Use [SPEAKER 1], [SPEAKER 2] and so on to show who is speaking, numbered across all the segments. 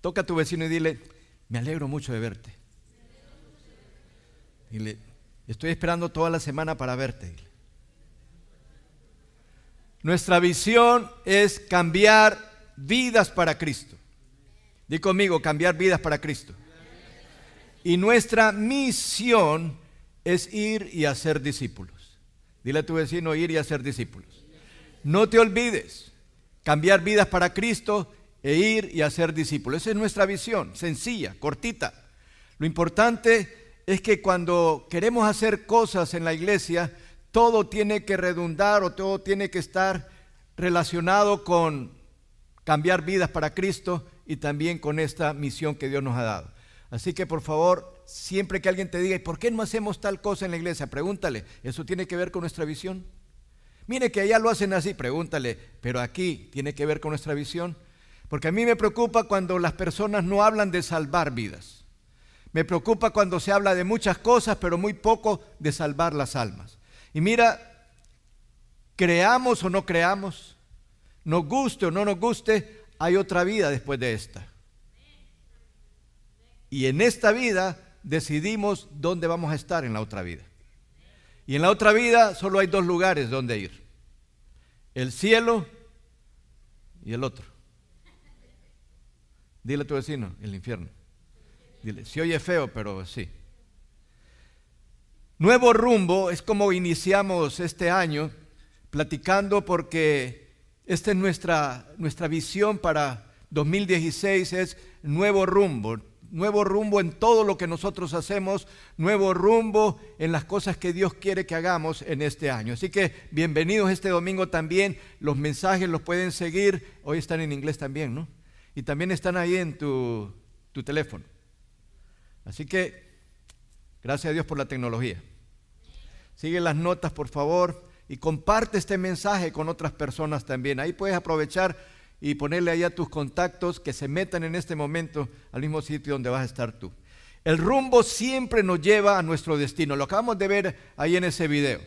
[SPEAKER 1] Toca a tu vecino y dile, me alegro mucho de verte. Dile, estoy esperando toda la semana para verte. Nuestra visión es cambiar vidas para Cristo. Di conmigo, cambiar vidas para Cristo. Y nuestra misión es ir y hacer discípulos. Dile a tu vecino, ir y hacer discípulos. No te olvides, cambiar vidas para Cristo e ir y hacer discípulos. Esa es nuestra visión, sencilla, cortita. Lo importante es que cuando queremos hacer cosas en la iglesia, todo tiene que redundar o todo tiene que estar relacionado con cambiar vidas para Cristo y también con esta misión que Dios nos ha dado. Así que por favor, siempre que alguien te diga, ¿y por qué no hacemos tal cosa en la iglesia? Pregúntale, ¿eso tiene que ver con nuestra visión? Mire que allá lo hacen así, pregúntale, pero aquí tiene que ver con nuestra visión. Porque a mí me preocupa cuando las personas no hablan de salvar vidas. Me preocupa cuando se habla de muchas cosas, pero muy poco de salvar las almas. Y mira, creamos o no creamos, nos guste o no nos guste, hay otra vida después de esta. Y en esta vida decidimos dónde vamos a estar en la otra vida. Y en la otra vida solo hay dos lugares donde ir. El cielo y el otro. Dile a tu vecino, el infierno. Dile, si oye feo, pero sí. Nuevo rumbo es como iniciamos este año platicando porque esta es nuestra, nuestra visión para 2016, es nuevo rumbo, nuevo rumbo en todo lo que nosotros hacemos, nuevo rumbo en las cosas que Dios quiere que hagamos en este año. Así que bienvenidos este domingo también, los mensajes los pueden seguir, hoy están en inglés también, ¿no? y también están ahí en tu, teléfono. Así que, gracias a Dios por la tecnología. Sigue las notas, por favor, y comparte este mensaje con otras personas también. Ahí puedes aprovechar y ponerle ahí a tus contactos que se metan en este momento al mismo sitio donde vas a estar tú. El rumbo siempre nos lleva a nuestro destino. Lo acabamos de ver ahí en ese video.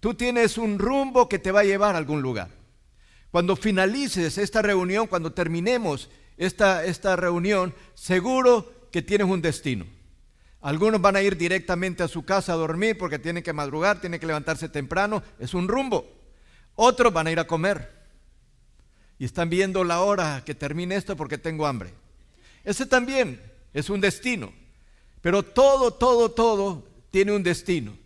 [SPEAKER 1] Tú tienes un rumbo que te va a llevar a algún lugar. Cuando finalices esta reunión, cuando terminemos esta, reunión, seguro que tienes un destino. Algunos van a ir directamente a su casa a dormir porque tienen que madrugar, tienen que levantarse temprano, es un rumbo. Otros van a ir a comer. Y están viendo la hora que termine esto porque tengo hambre. Ese también es un destino. Pero todo, todo, todo tiene un destino.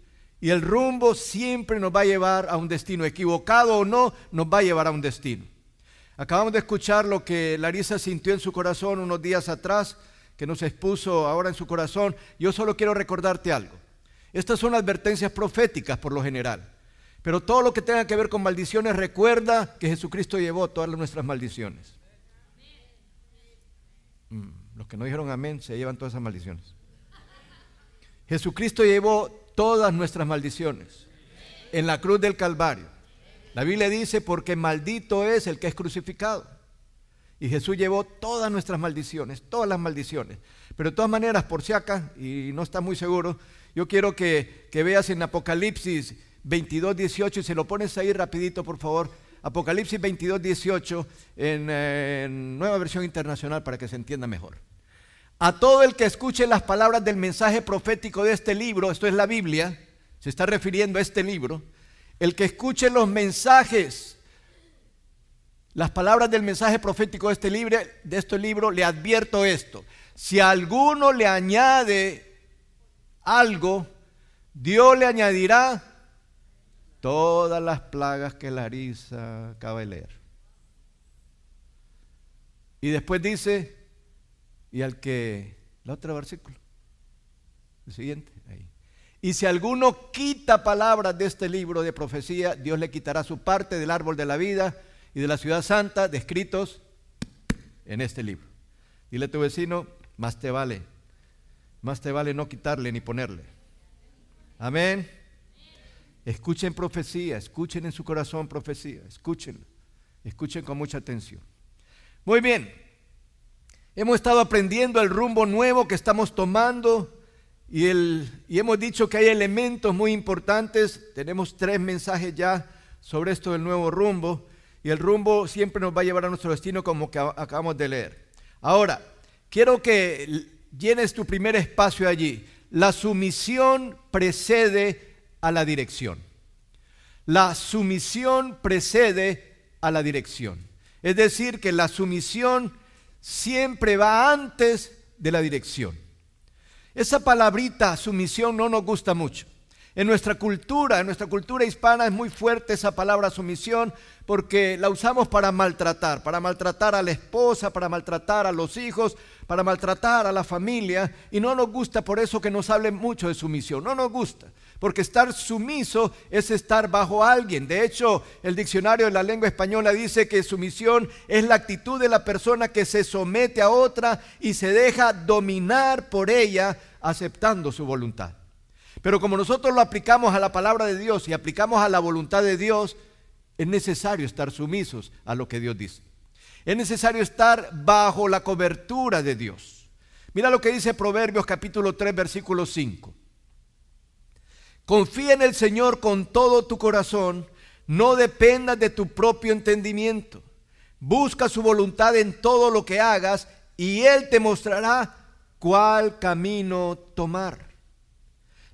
[SPEAKER 1] Y el rumbo siempre nos va a llevar a un destino, equivocado o no, nos va a llevar a un destino. Acabamos de escuchar lo que Larisa sintió en su corazón unos días atrás, que nos expuso ahora en su corazón. Yo solo quiero recordarte algo. Estas son advertencias proféticas por lo general. Pero todo lo que tenga que ver con maldiciones, recuerda que Jesucristo llevó todas nuestras maldiciones. Mm, los que no dijeron amén se llevan todas esas maldiciones. Jesucristo llevó todas nuestras maldiciones en la cruz del Calvario. La Biblia dice, porque maldito es el que es crucificado. Y Jesús llevó todas nuestras maldiciones, todas las maldiciones. Pero de todas maneras, por si acá, y no está muy seguro, yo quiero que, veas en Apocalipsis 22, 18, y se lo pones ahí rapidito, por favor. Apocalipsis 22, 18, eh, en Nueva Versión Internacional para que se entienda mejor. A todo el que escuche las palabras del mensaje profético de este libro, esto es la Biblia, se está refiriendo a este libro, el que escuche los mensajes, las palabras del mensaje profético de este libro, de este libro le advierto esto. Si alguno le añade algo, Dios le añadirá todas las plagas que Larisa acaba de leer. Y después dice, y al que, la otra versículo, el siguiente, ahí. Y si alguno quita palabras de este libro de profecía, Dios le quitará su parte del árbol de la vida y de la ciudad santa descritos en este libro. Dile a tu vecino, más te vale, más te vale no quitarle ni ponerle. Amén. Escuchen profecía, escuchen en su corazón profecía, escuchen, escuchen con mucha atención. Muy bien, Hemos estado aprendiendo el rumbo nuevo que estamos tomando y, el, y hemos dicho que hay elementos muy importantes. Tenemos tres mensajes ya sobre esto del nuevo rumbo y el rumbo siempre nos va a llevar a nuestro destino como que acabamos de leer. Ahora, quiero que llenes tu primer espacio allí. La sumisión precede a la dirección. La sumisión precede a la dirección. Es decir, que la sumisión siempre va antes de la dirección. Esa palabrita sumisión no nos gusta mucho. En nuestra cultura, en nuestra cultura hispana es muy fuerte esa palabra sumisión porque la usamos para maltratar, para maltratar a la esposa, para maltratar a los hijos, para maltratar a la familia y no nos gusta por eso que nos hablen mucho de sumisión, no nos gusta porque estar sumiso es estar bajo alguien. De hecho, el diccionario de la lengua española dice que sumisión es la actitud de la persona que se somete a otra y se deja dominar por ella aceptando su voluntad. Pero como nosotros lo aplicamos a la palabra de Dios y aplicamos a la voluntad de Dios, es necesario estar sumisos a lo que Dios dice. Es necesario estar bajo la cobertura de Dios. Mira lo que dice Proverbios capítulo 3 versículo 5. Confía en el Señor con todo tu corazón, no dependas de tu propio entendimiento. Busca su voluntad en todo lo que hagas y Él te mostrará cuál camino tomar.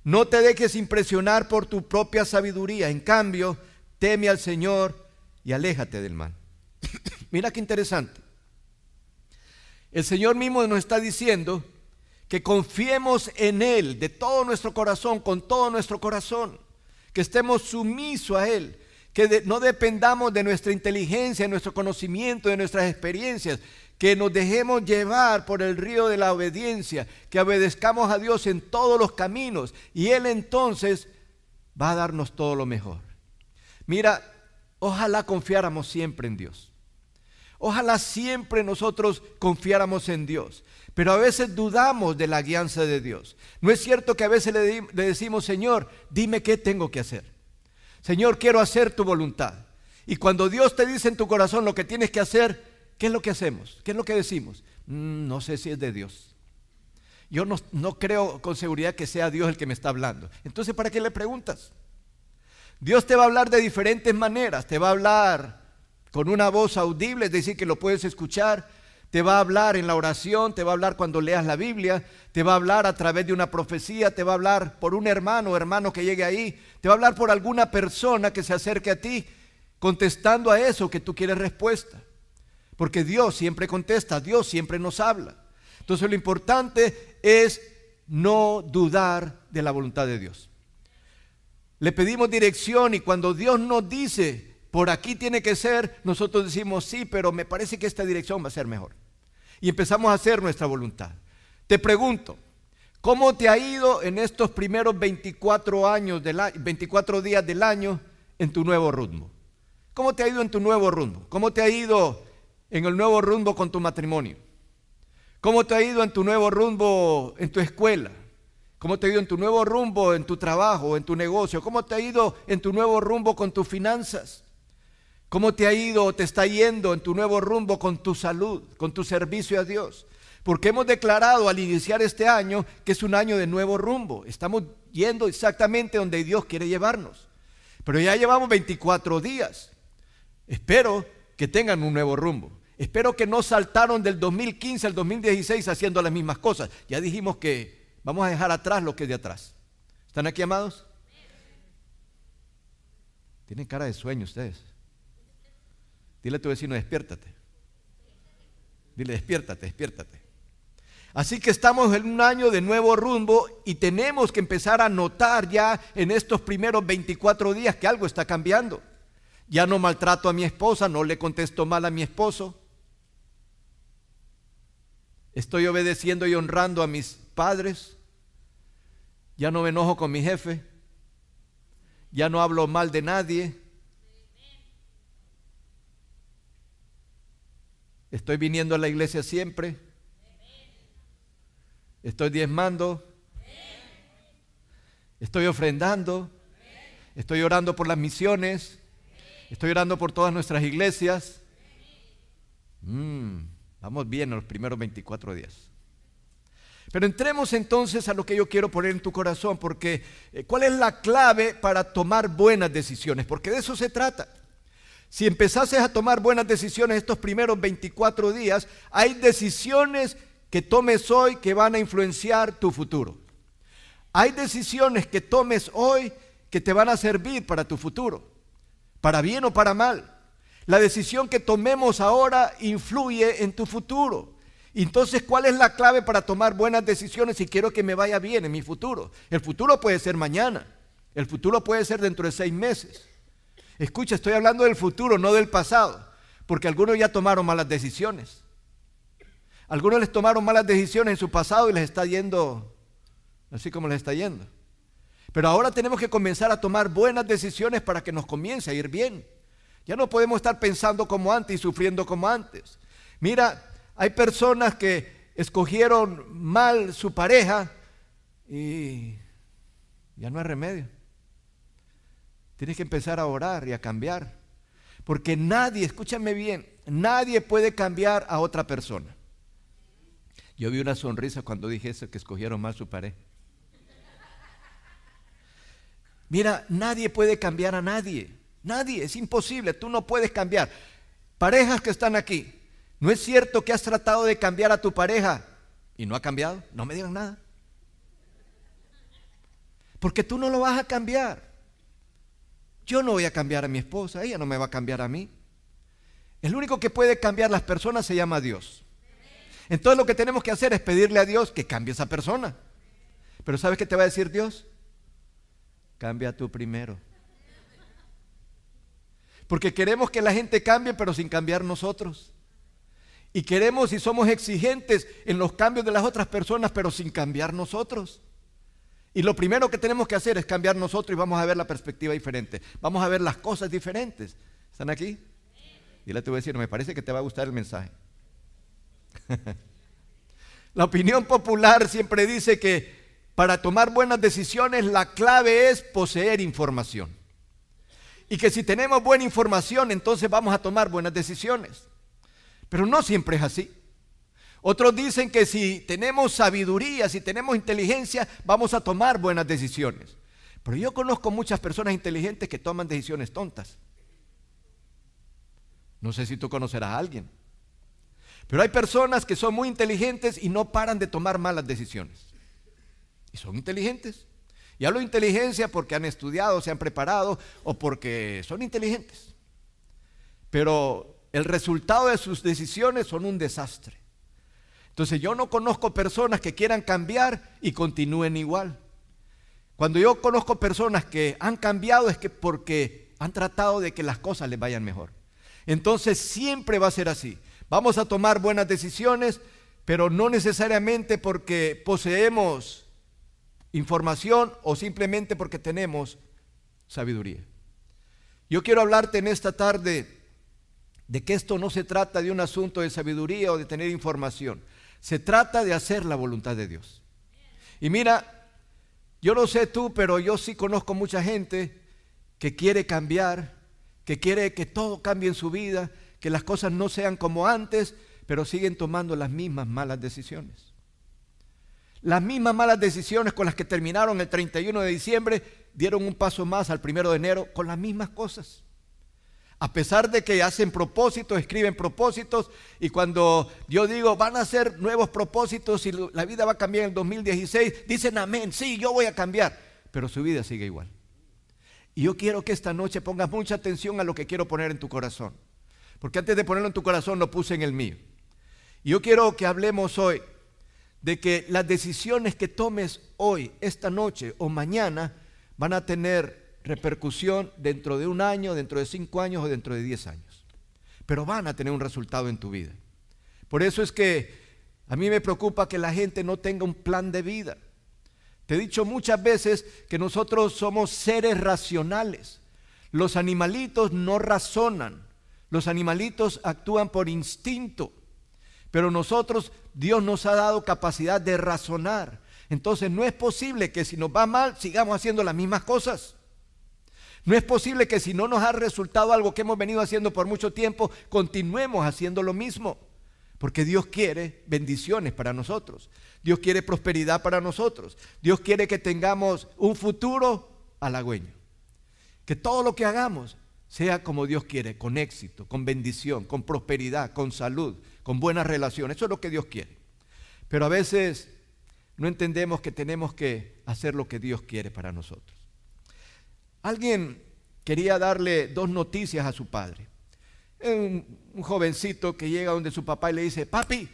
[SPEAKER 1] No te dejes impresionar por tu propia sabiduría, en cambio, teme al Señor y aléjate del mal. Mira qué interesante. El Señor mismo nos está diciendo que confiemos en Él de todo nuestro corazón, con todo nuestro corazón, que estemos sumisos a Él, que no dependamos de nuestra inteligencia, de nuestro conocimiento, de nuestras experiencias, que nos dejemos llevar por el río de la obediencia, que obedezcamos a Dios en todos los caminos y Él entonces va a darnos todo lo mejor. Mira, ojalá confiáramos siempre en Dios. Ojalá siempre nosotros confiáramos en Dios pero a veces dudamos de la guianza de Dios. No es cierto que a veces le, decimos, Señor, dime qué tengo que hacer. Señor, quiero hacer tu voluntad. Y cuando Dios te dice en tu corazón lo que tienes que hacer, ¿qué es lo que hacemos? ¿Qué es lo que decimos? Mm, no sé si es de Dios. Yo no, no creo con seguridad que sea Dios el que me está hablando. Entonces, ¿para qué le preguntas? Dios te va a hablar de diferentes maneras. Te va a hablar con una voz audible, es decir, que lo puedes escuchar te va a hablar en la oración, te va a hablar cuando leas la Biblia, te va a hablar a través de una profecía, te va a hablar por un hermano o hermano que llegue ahí, te va a hablar por alguna persona que se acerque a ti, contestando a eso que tú quieres respuesta. Porque Dios siempre contesta, Dios siempre nos habla. Entonces lo importante es no dudar de la voluntad de Dios. Le pedimos dirección y cuando Dios nos dice, por aquí tiene que ser, nosotros decimos, sí, pero me parece que esta dirección va a ser mejor y empezamos a hacer nuestra voluntad. Te pregunto, ¿cómo te ha ido en estos primeros 24, años 24 días del año en tu nuevo rumbo? ¿Cómo te ha ido en tu nuevo rumbo? ¿Cómo te ha ido en el nuevo rumbo con tu matrimonio? ¿Cómo te ha ido en tu nuevo rumbo en tu escuela? ¿Cómo te ha ido en tu nuevo rumbo en tu trabajo, en tu negocio? ¿Cómo te ha ido en tu nuevo rumbo con tus finanzas? ¿Cómo te ha ido o te está yendo en tu nuevo rumbo con tu salud, con tu servicio a Dios? Porque hemos declarado al iniciar este año que es un año de nuevo rumbo. Estamos yendo exactamente donde Dios quiere llevarnos. Pero ya llevamos 24 días. Espero que tengan un nuevo rumbo. Espero que no saltaron del 2015 al 2016 haciendo las mismas cosas. Ya dijimos que vamos a dejar atrás lo que es de atrás. ¿Están aquí, amados? Tienen cara de sueño ustedes. Dile a tu vecino, despiértate. Dile, despiértate, despiértate. Así que estamos en un año de nuevo rumbo y tenemos que empezar a notar ya en estos primeros 24 días que algo está cambiando. Ya no maltrato a mi esposa, no le contesto mal a mi esposo. Estoy obedeciendo y honrando a mis padres. Ya no me enojo con mi jefe. Ya no hablo mal de nadie. Estoy viniendo a la iglesia siempre. Estoy diezmando. Estoy ofrendando. Estoy orando por las misiones. Estoy orando por todas nuestras iglesias. Mm, vamos bien en los primeros 24 días. Pero entremos entonces a lo que yo quiero poner en tu corazón, porque eh, ¿cuál es la clave para tomar buenas decisiones? Porque de eso se trata. Si empezases a tomar buenas decisiones estos primeros 24 días, hay decisiones que tomes hoy que van a influenciar tu futuro. Hay decisiones que tomes hoy que te van a servir para tu futuro, para bien o para mal. La decisión que tomemos ahora influye en tu futuro. Entonces, ¿cuál es la clave para tomar buenas decisiones si quiero que me vaya bien en mi futuro? El futuro puede ser mañana, el futuro puede ser dentro de seis meses. Escucha, estoy hablando del futuro, no del pasado, porque algunos ya tomaron malas decisiones. Algunos les tomaron malas decisiones en su pasado y les está yendo así como les está yendo. Pero ahora tenemos que comenzar a tomar buenas decisiones para que nos comience a ir bien. Ya no podemos estar pensando como antes y sufriendo como antes. Mira, hay personas que escogieron mal su pareja y ya no hay remedio. Tienes que empezar a orar y a cambiar. Porque nadie, escúchame bien, nadie puede cambiar a otra persona. Yo vi una sonrisa cuando dije eso, que escogieron mal su pareja. Mira, nadie puede cambiar a nadie. Nadie, es imposible, tú no puedes cambiar. Parejas que están aquí, ¿no es cierto que has tratado de cambiar a tu pareja y no ha cambiado? No me digan nada. Porque tú no lo vas a cambiar. Yo no voy a cambiar a mi esposa, ella no me va a cambiar a mí. El único que puede cambiar las personas se llama Dios. Entonces lo que tenemos que hacer es pedirle a Dios que cambie a esa persona. Pero ¿sabes qué te va a decir Dios? Cambia tú primero. Porque queremos que la gente cambie, pero sin cambiar nosotros. Y queremos y somos exigentes en los cambios de las otras personas, pero sin cambiar nosotros. Y lo primero que tenemos que hacer es cambiar nosotros y vamos a ver la perspectiva diferente. Vamos a ver las cosas diferentes. ¿Están aquí? Y le te voy a decir, me parece que te va a gustar el mensaje. la opinión popular siempre dice que para tomar buenas decisiones la clave es poseer información. Y que si tenemos buena información, entonces vamos a tomar buenas decisiones. Pero no siempre es así. Otros dicen que si tenemos sabiduría, si tenemos inteligencia, vamos a tomar buenas decisiones. Pero yo conozco muchas personas inteligentes que toman decisiones tontas. No sé si tú conocerás a alguien. Pero hay personas que son muy inteligentes y no paran de tomar malas decisiones. Y son inteligentes. Y hablo de inteligencia porque han estudiado, se han preparado o porque son inteligentes. Pero el resultado de sus decisiones son un desastre. Entonces yo no conozco personas que quieran cambiar y continúen igual. Cuando yo conozco personas que han cambiado es que porque han tratado de que las cosas les vayan mejor. Entonces siempre va a ser así. Vamos a tomar buenas decisiones, pero no necesariamente porque poseemos información o simplemente porque tenemos sabiduría. Yo quiero hablarte en esta tarde de que esto no se trata de un asunto de sabiduría o de tener información. Se trata de hacer la voluntad de Dios. Y mira, yo no sé tú, pero yo sí conozco mucha gente que quiere cambiar, que quiere que todo cambie en su vida, que las cosas no sean como antes, pero siguen tomando las mismas malas decisiones. Las mismas malas decisiones con las que terminaron el 31 de diciembre dieron un paso más al 1 de enero con las mismas cosas. A pesar de que hacen propósitos, escriben propósitos, y cuando yo digo, van a hacer nuevos propósitos y la vida va a cambiar en el 2016, dicen amén, sí, yo voy a cambiar, pero su vida sigue igual. Y yo quiero que esta noche pongas mucha atención a lo que quiero poner en tu corazón, porque antes de ponerlo en tu corazón lo puse en el mío. Y yo quiero que hablemos hoy de que las decisiones que tomes hoy, esta noche o mañana, van a tener repercusión dentro de un año, dentro de cinco años o dentro de diez años. Pero van a tener un resultado en tu vida. Por eso es que a mí me preocupa que la gente no tenga un plan de vida. Te he dicho muchas veces que nosotros somos seres racionales. Los animalitos no razonan. Los animalitos actúan por instinto. Pero nosotros, Dios nos ha dado capacidad de razonar. Entonces no es posible que si nos va mal sigamos haciendo las mismas cosas. No es posible que si no nos ha resultado algo que hemos venido haciendo por mucho tiempo, continuemos haciendo lo mismo. Porque Dios quiere bendiciones para nosotros. Dios quiere prosperidad para nosotros. Dios quiere que tengamos un futuro halagüeño. Que todo lo que hagamos sea como Dios quiere, con éxito, con bendición, con prosperidad, con salud, con buenas relaciones. Eso es lo que Dios quiere. Pero a veces no entendemos que tenemos que hacer lo que Dios quiere para nosotros. Alguien quería darle dos noticias a su padre. Un, jovencito que llega donde su papá y le dice, papi,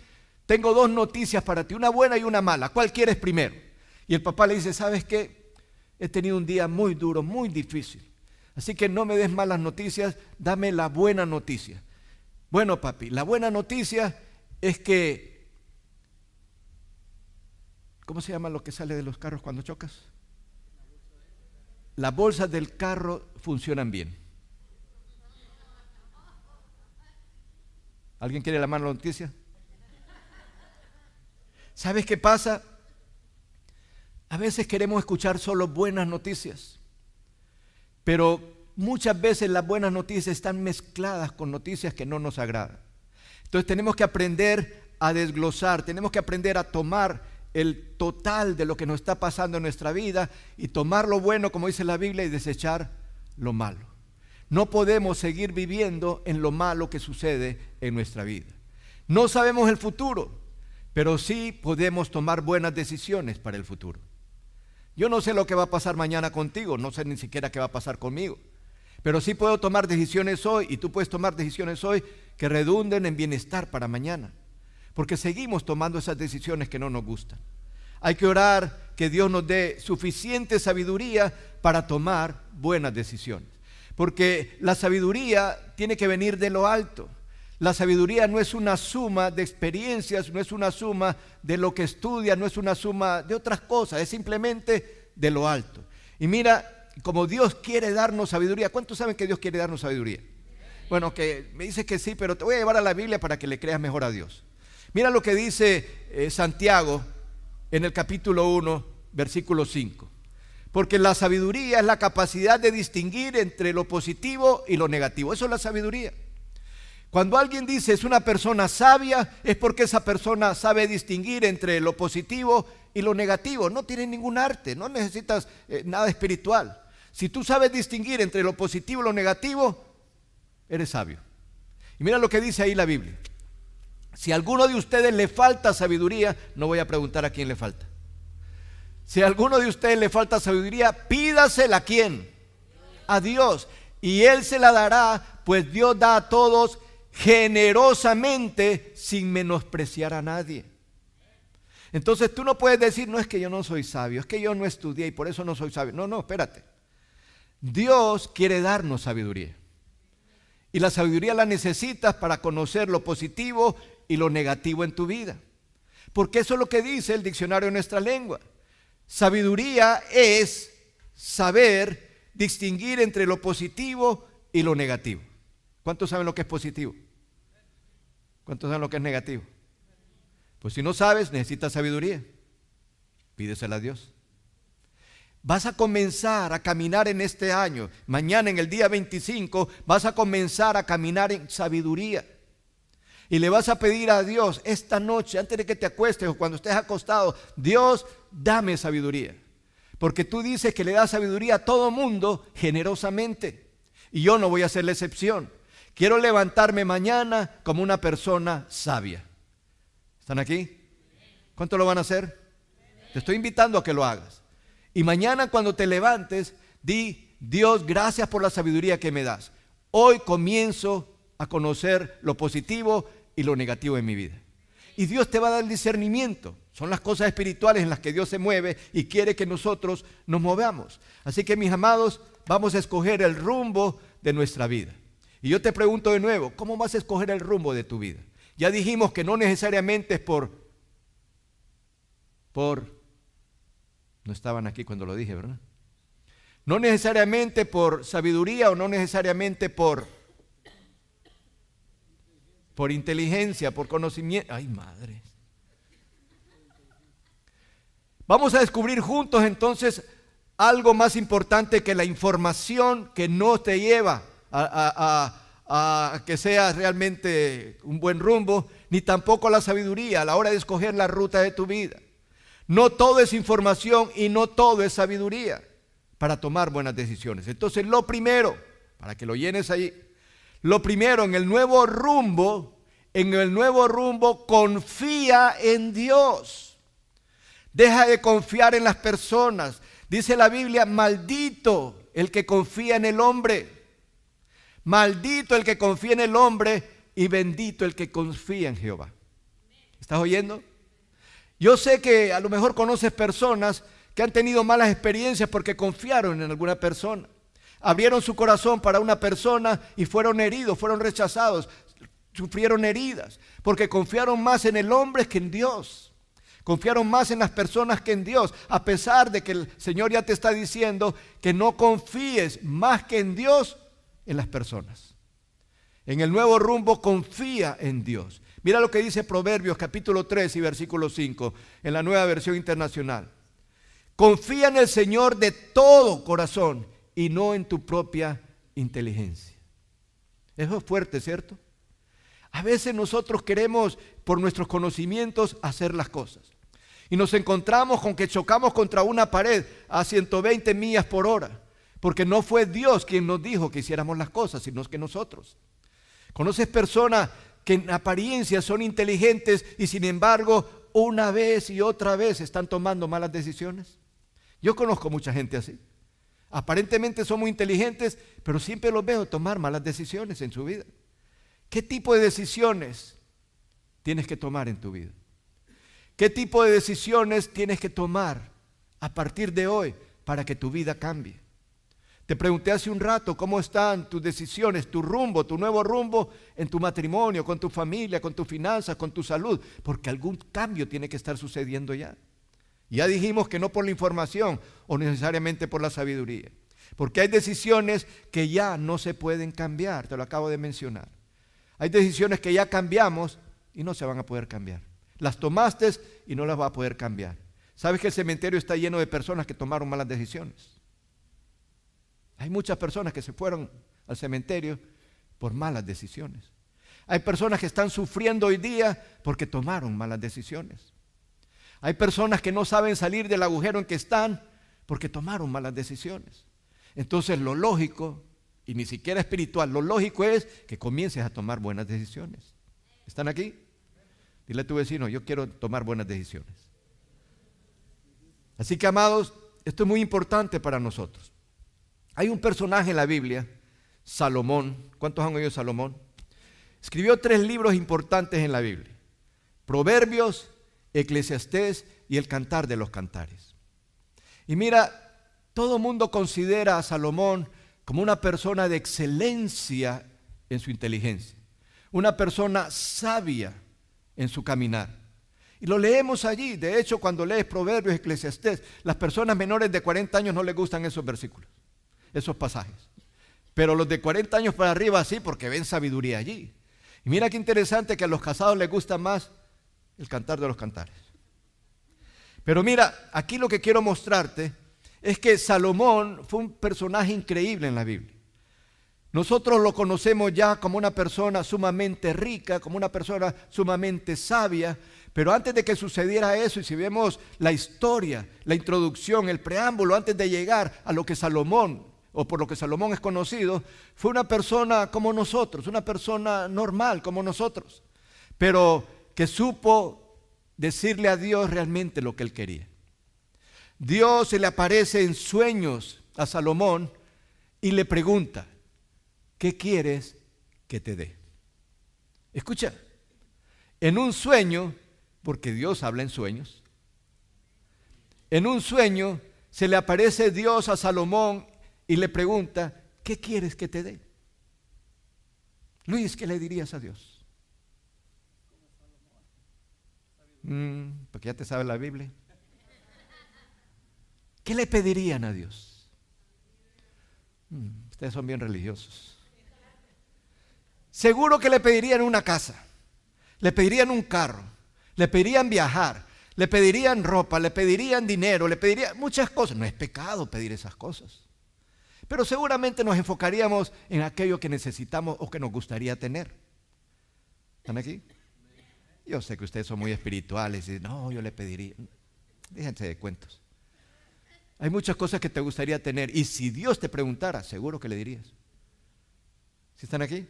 [SPEAKER 1] tengo dos noticias para ti, una buena y una mala, ¿cuál quieres primero? Y el papá le dice, ¿sabes qué? He tenido un día muy duro, muy difícil. Así que no me des malas noticias, dame la buena noticia. Bueno, papi, la buena noticia es que... ¿Cómo se llama lo que sale de los carros cuando chocas? las bolsas del carro funcionan bien. ¿Alguien quiere la mano la noticia? ¿Sabes qué pasa? A veces queremos escuchar solo buenas noticias, pero muchas veces las buenas noticias están mezcladas con noticias que no nos agradan. Entonces tenemos que aprender a desglosar, tenemos que aprender a tomar el total de lo que nos está pasando en nuestra vida y tomar lo bueno, como dice la Biblia, y desechar lo malo. No podemos seguir viviendo en lo malo que sucede en nuestra vida. No sabemos el futuro, pero sí podemos tomar buenas decisiones para el futuro. Yo no sé lo que va a pasar mañana contigo, no sé ni siquiera qué va a pasar conmigo, pero sí puedo tomar decisiones hoy y tú puedes tomar decisiones hoy que redunden en bienestar para mañana porque seguimos tomando esas decisiones que no nos gustan. Hay que orar que Dios nos dé suficiente sabiduría para tomar buenas decisiones. Porque la sabiduría tiene que venir de lo alto. La sabiduría no es una suma de experiencias, no es una suma de lo que estudias, no es una suma de otras cosas, es simplemente de lo alto. Y mira, como Dios quiere darnos sabiduría, ¿cuántos saben que Dios quiere darnos sabiduría? Bueno, que me dices que sí, pero te voy a llevar a la Biblia para que le creas mejor a Dios. Mira lo que dice eh, Santiago en el capítulo 1, versículo 5. Porque la sabiduría es la capacidad de distinguir entre lo positivo y lo negativo. Eso es la sabiduría. Cuando alguien dice es una persona sabia, es porque esa persona sabe distinguir entre lo positivo y lo negativo. No tiene ningún arte, no necesitas eh, nada espiritual. Si tú sabes distinguir entre lo positivo y lo negativo, eres sabio. Y mira lo que dice ahí la Biblia. Si a alguno de ustedes le falta sabiduría, no voy a preguntar a quién le falta. Si a alguno de ustedes le falta sabiduría, pídasela a quién? A Dios. Y Él se la dará, pues Dios da a todos generosamente sin menospreciar a nadie. Entonces tú no puedes decir, no es que yo no soy sabio, es que yo no estudié y por eso no soy sabio. No, no, espérate. Dios quiere darnos sabiduría. Y la sabiduría la necesitas para conocer lo positivo y lo negativo en tu vida. Porque eso es lo que dice el diccionario de nuestra lengua. Sabiduría es saber distinguir entre lo positivo y lo negativo. ¿Cuántos saben lo que es positivo? ¿Cuántos saben lo que es negativo? Pues si no sabes, necesitas sabiduría. Pídesela a Dios. Vas a comenzar a caminar en este año. Mañana, en el día 25, vas a comenzar a caminar en sabiduría. Y le vas a pedir a Dios esta noche, antes de que te acuestes o cuando estés acostado, Dios, dame sabiduría. Porque tú dices que le das sabiduría a todo mundo generosamente. Y yo no voy a ser la excepción. Quiero levantarme mañana como una persona sabia. ¿Están aquí? ¿Cuánto lo van a hacer? Te estoy invitando a que lo hagas. Y mañana cuando te levantes, di, Dios, gracias por la sabiduría que me das. Hoy comienzo a conocer lo positivo y lo negativo en mi vida. Y Dios te va a dar el discernimiento. Son las cosas espirituales en las que Dios se mueve y quiere que nosotros nos movamos. Así que mis amados, vamos a escoger el rumbo de nuestra vida. Y yo te pregunto de nuevo, ¿cómo vas a escoger el rumbo de tu vida? Ya dijimos que no necesariamente es por por no estaban aquí cuando lo dije, ¿verdad? No necesariamente por sabiduría o no necesariamente por por inteligencia, por conocimiento. Ay, madre. Vamos a descubrir juntos entonces algo más importante que la información que no te lleva a, que seas realmente un buen rumbo, ni tampoco la sabiduría a la hora de escoger la ruta de tu vida. No todo es información y no todo es sabiduría para tomar buenas decisiones. Entonces, lo primero, para que lo llenes ahí, lo primero, en el nuevo rumbo, en el nuevo rumbo, confía en Dios. Deja de confiar en las personas. Dice la Biblia, maldito el que confía en el hombre. Maldito el que confía en el hombre y bendito el que confía en Jehová. ¿Estás oyendo? Yo sé que a lo mejor conoces personas que han tenido malas experiencias porque confiaron en alguna persona abrieron su corazón para una persona y fueron heridos, fueron rechazados, sufrieron heridas, porque confiaron más en el hombre que en Dios. Confiaron más en las personas que en Dios, a pesar de que el Señor ya te está diciendo que no confíes más que en Dios en las personas. En el nuevo rumbo confía en Dios. Mira lo que dice Proverbios capítulo 3 y versículo 5 en la nueva versión internacional. Confía en el Señor de todo corazón y no en tu propia inteligencia. Eso es fuerte, ¿cierto? A veces nosotros queremos, por nuestros conocimientos, hacer las cosas. Y nos encontramos con que chocamos contra una pared a 120 millas por hora, porque no fue Dios quien nos dijo que hiciéramos las cosas, sino que nosotros. Conoces personas que en apariencia son inteligentes y sin embargo una vez y otra vez están tomando malas decisiones. Yo conozco mucha gente así. Aparentemente son muy inteligentes, pero siempre los veo tomar malas decisiones en su vida. ¿Qué tipo de decisiones tienes que tomar en tu vida? ¿Qué tipo de decisiones tienes que tomar a partir de hoy para que tu vida cambie? Te pregunté hace un rato cómo están tus decisiones, tu rumbo, tu nuevo rumbo en tu matrimonio, con tu familia, con tus finanzas, con tu salud, porque algún cambio tiene que estar sucediendo ya. Ya dijimos que no por la información o necesariamente por la sabiduría. Porque hay decisiones que ya no se pueden cambiar, te lo acabo de mencionar. Hay decisiones que ya cambiamos y no se van a poder cambiar. Las tomaste y no las vas a poder cambiar. Sabes que el cementerio está lleno de personas que tomaron malas decisiones. Hay muchas personas que se fueron al cementerio por malas decisiones. Hay personas que están sufriendo hoy día porque tomaron malas decisiones. Hay personas que no saben salir del agujero en que están porque tomaron malas decisiones. Entonces lo lógico, y ni siquiera espiritual, lo lógico es que comiences a tomar buenas decisiones. ¿Están aquí? Dile a tu vecino, yo quiero tomar buenas decisiones. Así que, amados, esto es muy importante para nosotros. Hay un personaje en la Biblia, Salomón. ¿Cuántos han oído Salomón? Escribió tres libros importantes en la Biblia. Proverbios, Eclesiastés y el Cantar de los Cantares. Y mira, todo mundo considera a Salomón como una persona de excelencia en su inteligencia, una persona sabia en su caminar. Y lo leemos allí. De hecho, cuando lees Proverbios, Eclesiastés, las personas menores de 40 años no les gustan esos versículos, esos pasajes. Pero los de 40 años para arriba sí, porque ven sabiduría allí. Y mira qué interesante que a los casados les gusta más el cantar de los cantares. Pero mira, aquí lo que quiero mostrarte es que Salomón fue un personaje increíble en la Biblia. Nosotros lo conocemos ya como una persona sumamente rica, como una persona sumamente sabia, pero antes de que sucediera eso, y si vemos la historia, la introducción, el preámbulo, antes de llegar a lo que Salomón, o por lo que Salomón es conocido, fue una persona como nosotros, una persona normal como nosotros. Pero que supo decirle a Dios realmente lo que él quería. Dios se le aparece en sueños a Salomón y le pregunta, ¿qué quieres que te dé? Escucha, en un sueño, porque Dios habla en sueños, en un sueño se le aparece Dios a Salomón y le pregunta, ¿qué quieres que te dé? Luis, ¿qué le dirías a Dios? Mm, porque ya te sabe la Biblia. ¿Qué le pedirían a Dios? Mm, ustedes son bien religiosos. Seguro que le pedirían una casa, le pedirían un carro, le pedirían viajar, le pedirían ropa, le pedirían dinero, le pedirían muchas cosas. No es pecado pedir esas cosas. Pero seguramente nos enfocaríamos en aquello que necesitamos o que nos gustaría tener. ¿Están aquí? Yo sé que ustedes son muy espirituales y no, yo le pediría. Déjense de cuentos. Hay muchas cosas que te gustaría tener y si Dios te preguntara, seguro que le dirías. ¿Sí están aquí?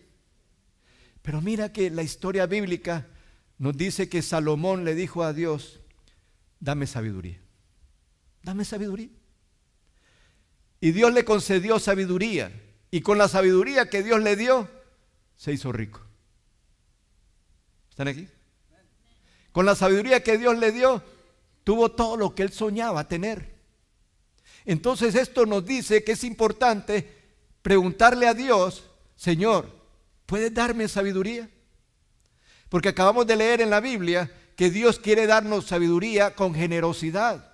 [SPEAKER 1] Pero mira que la historia bíblica nos dice que Salomón le dijo a Dios, dame sabiduría. Dame sabiduría. Y Dios le concedió sabiduría. Y con la sabiduría que Dios le dio, se hizo rico. ¿Están aquí? Con la sabiduría que Dios le dio, tuvo todo lo que él soñaba tener. Entonces esto nos dice que es importante preguntarle a Dios, Señor, ¿puedes darme sabiduría? Porque acabamos de leer en la Biblia que Dios quiere darnos sabiduría con generosidad.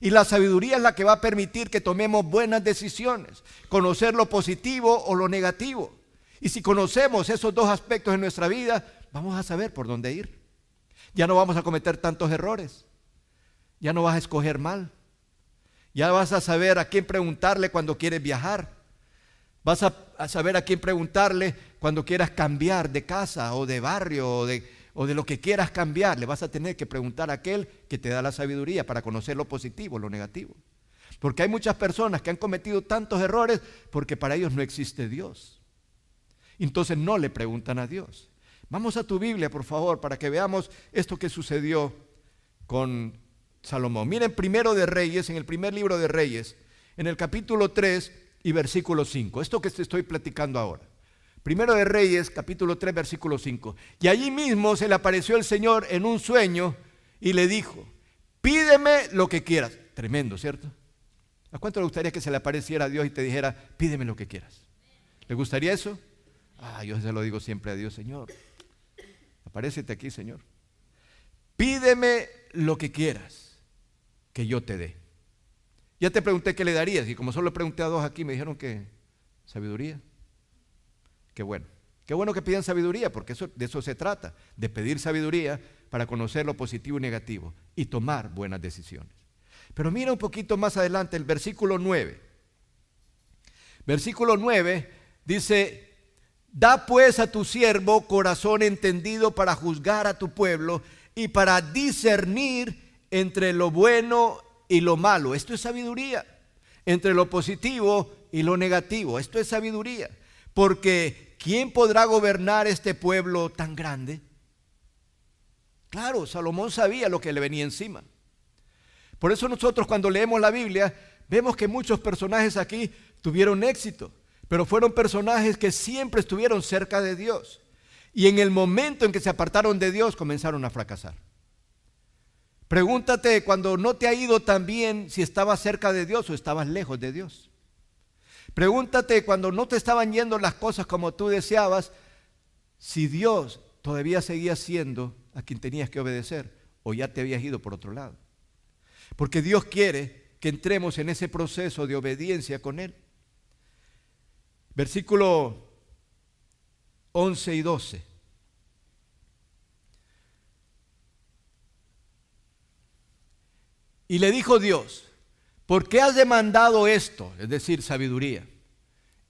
[SPEAKER 1] Y la sabiduría es la que va a permitir que tomemos buenas decisiones, conocer lo positivo o lo negativo. Y si conocemos esos dos aspectos en nuestra vida, vamos a saber por dónde ir. Ya no vamos a cometer tantos errores. Ya no vas a escoger mal. Ya vas a saber a quién preguntarle cuando quieres viajar. Vas a, saber a quién preguntarle cuando quieras cambiar de casa o de barrio o de, o de lo que quieras cambiar. Le vas a tener que preguntar a aquel que te da la sabiduría para conocer lo positivo, lo negativo. Porque hay muchas personas que han cometido tantos errores porque para ellos no existe Dios. Entonces no le preguntan a Dios. Vamos a tu Biblia, por favor, para que veamos esto que sucedió con Salomón. Miren primero de Reyes, en el primer libro de Reyes, en el capítulo 3 y versículo 5. Esto que te estoy platicando ahora. Primero de Reyes, capítulo 3, versículo 5. Y allí mismo se le apareció el Señor en un sueño y le dijo, pídeme lo que quieras. Tremendo, ¿cierto? ¿A cuánto le gustaría que se le apareciera a Dios y te dijera, pídeme lo que quieras? ¿Le gustaría eso? Ah, yo se lo digo siempre a Dios, Señor, te aquí, Señor. Pídeme lo que quieras que yo te dé. Ya te pregunté qué le darías y como solo pregunté a dos aquí me dijeron que sabiduría. Qué bueno. Qué bueno que pidan sabiduría porque de eso se trata, de pedir sabiduría para conocer lo positivo y negativo y tomar buenas decisiones. Pero mira un poquito más adelante el versículo 9. Versículo 9 dice, Da pues a tu siervo corazón entendido para juzgar a tu pueblo y para discernir entre lo bueno y lo malo. Esto es sabiduría. Entre lo positivo y lo negativo. Esto es sabiduría. Porque ¿quién podrá gobernar este pueblo tan grande? Claro, Salomón sabía lo que le venía encima. Por eso nosotros cuando leemos la Biblia vemos que muchos personajes aquí tuvieron éxito pero fueron personajes que siempre estuvieron cerca de Dios. Y en el momento en que se apartaron de Dios comenzaron a fracasar. Pregúntate cuando no te ha ido tan bien si estabas cerca de Dios o estabas lejos de Dios. Pregúntate cuando no te estaban yendo las cosas como tú deseabas, si Dios todavía seguía siendo a quien tenías que obedecer o ya te habías ido por otro lado. Porque Dios quiere que entremos en ese proceso de obediencia con Él. Versículo 11 y 12. Y le dijo Dios, ¿por qué has demandado esto? Es decir, sabiduría.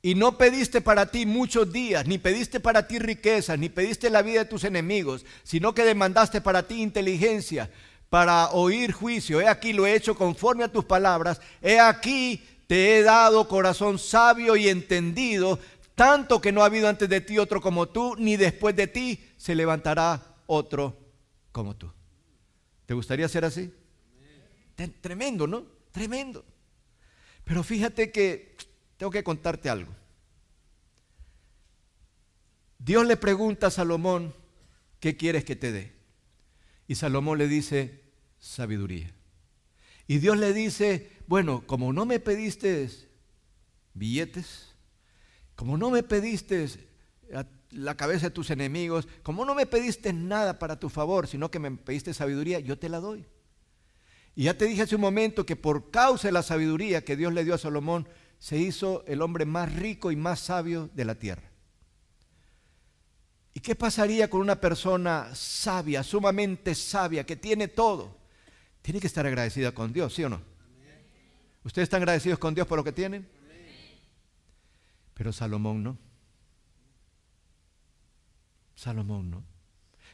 [SPEAKER 1] Y no pediste para ti muchos días, ni pediste para ti riquezas, ni pediste la vida de tus enemigos, sino que demandaste para ti inteligencia, para oír juicio. He aquí lo he hecho conforme a tus palabras. He aquí te he dado corazón sabio y entendido, tanto que no ha habido antes de ti otro como tú, ni después de ti se levantará otro como tú. ¿Te gustaría ser así? Tremendo, ¿no? Tremendo. Pero fíjate que tengo que contarte algo. Dios le pregunta a Salomón, ¿qué quieres que te dé? Y Salomón le dice, sabiduría. Y Dios le dice, bueno, como no me pediste billetes, como no me pediste la cabeza de tus enemigos, como no me pediste nada para tu favor, sino que me pediste sabiduría, yo te la doy. Y ya te dije hace un momento que por causa de la sabiduría que Dios le dio a Salomón, se hizo el hombre más rico y más sabio de la tierra. ¿Y qué pasaría con una persona sabia, sumamente sabia, que tiene todo? Tiene que estar agradecida con Dios, ¿sí o no? ¿Ustedes están agradecidos con Dios por lo que tienen? Pero Salomón no. Salomón no.